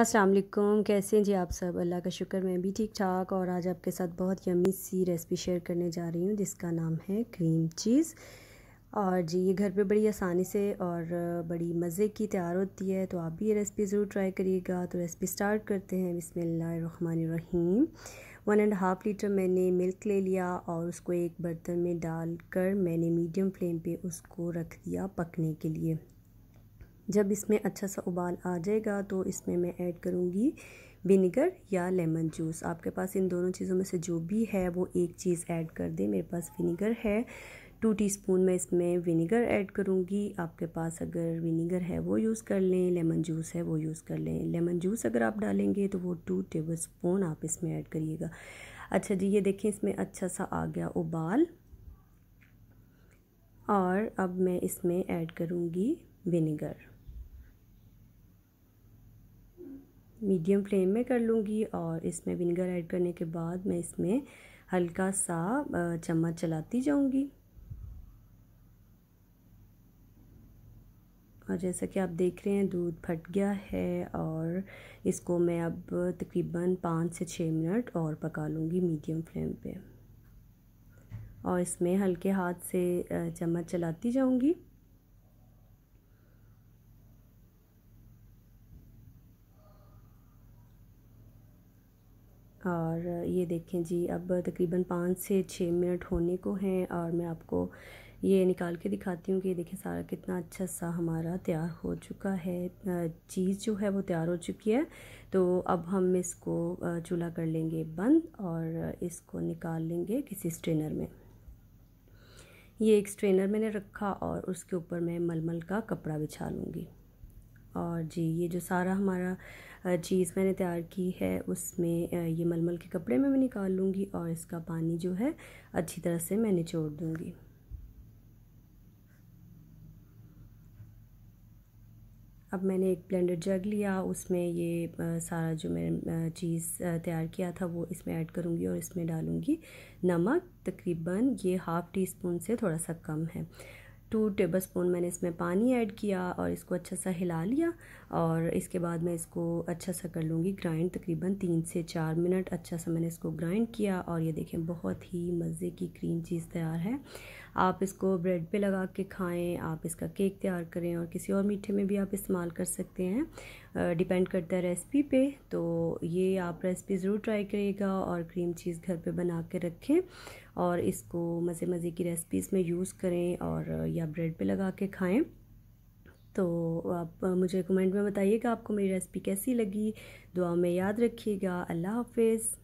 अस्सलाम वालेकुम कैसे हैं जी आप सब अल्लाह का शुक्र मैं भी ठीक ठाक और आज आपके साथ बहुत यमी सी रेसिपी शेयर करने जा रही हूँ जिसका नाम है क्रीम चीज़ और जी ये घर पे बड़ी आसानी से और बड़ी मज़े की तैयार होती है तो आप भी ये रेसिपी ज़रूर ट्राई करिएगा तो रेसिपी स्टार्ट करते हैं बिसमीम वन एंड हाफ़ लीटर मैंने मिल्क ले लिया और उसको एक बर्तन में डाल कर मैंने मीडियम फ्लेम पे उसको रख दिया पकने के लिए जब इसमें अच्छा सा उबाल आ जाएगा तो इसमें मैं ऐड करूँगी विनीगर या लेमन जूस आपके पास इन दोनों चीज़ों में से जो भी है वो एक चीज़ ऐड कर दें मेरे पास विनीगर है टू टीस्पून मैं इसमें विनीगर ऐड करूँगी आपके पास अगर विनीगर है वो यूज़ कर लें लेमन जूस है वो यूज़ कर लें लेमन जूस अगर आप डालेंगे तो वो टू टेबल स्पून आप इसमें ऐड करिएगा अच्छा जी ये देखें इसमें अच्छा सा आ गया उबाल और अब मैं इसमें ऐड करूँगी विनीगर मीडियम फ्लेम में कर लूँगी और इसमें विनेगर ऐड करने के बाद मैं इसमें हल्का सा चम्मच चलाती जाऊँगी और जैसा कि आप देख रहे हैं दूध फट गया है और इसको मैं अब तकरीबन पाँच से छः मिनट और पका लूँगी मीडियम फ्लेम पे और इसमें हल्के हाथ से चम्मच चलाती जाऊँगी और ये देखें जी अब तकरीबन पाँच से छः मिनट होने को हैं और मैं आपको ये निकाल के दिखाती हूँ कि ये देखें सारा कितना अच्छा सा हमारा तैयार हो चुका है चीज़ जो है वो तैयार हो चुकी है तो अब हम इसको चूल्हा कर लेंगे बंद और इसको निकाल लेंगे किसी स्ट्रेनर में ये एक स्ट्रेनर मैंने रखा और उसके ऊपर मैं मलमल का कपड़ा बिछा लूँगी और जी ये जो सारा हमारा चीज़ मैंने तैयार की है उसमें ये मलमल के कपड़े में मैं निकाल लूँगी और इसका पानी जो है अच्छी तरह से मैं निचोड़ दूँगी अब मैंने एक ब्लेंडर जग लिया उसमें ये सारा जो मैंने चीज़ तैयार किया था वो इसमें ऐड करूँगी और इसमें डालूँगी नमक तकरीबन ये हाफ़ टी स्पून से थोड़ा सा कम है टू टेबल स्पून मैंने इसमें पानी ऐड किया और इसको अच्छा सा हिला लिया और इसके बाद मैं इसको अच्छा सा कर लूँगी ग्राइंड तकरीबन तीन से चार मिनट अच्छा सा मैंने इसको ग्राइंड किया और ये देखें बहुत ही मज़े की क्रीम चीज़ तैयार है आप इसको ब्रेड पे लगा के खाएं आप इसका केक तैयार करें और किसी और मीठे में भी आप इस्तेमाल कर सकते हैं डिपेंड करता है रेसिपी पे तो ये आप रेसिपी ज़रूर ट्राई करिएगा और क्रीम चीज़ घर पे बना के रखें और इसको मज़े मज़े की रेसिपीज़ में यूज़ करें और या ब्रेड पे लगा के खाएं तो आप मुझे कमेंट में बताइएगा आपको मेरी रेसिपी कैसी लगी दुआ में याद रखिएगा अल्लाह हाफिज़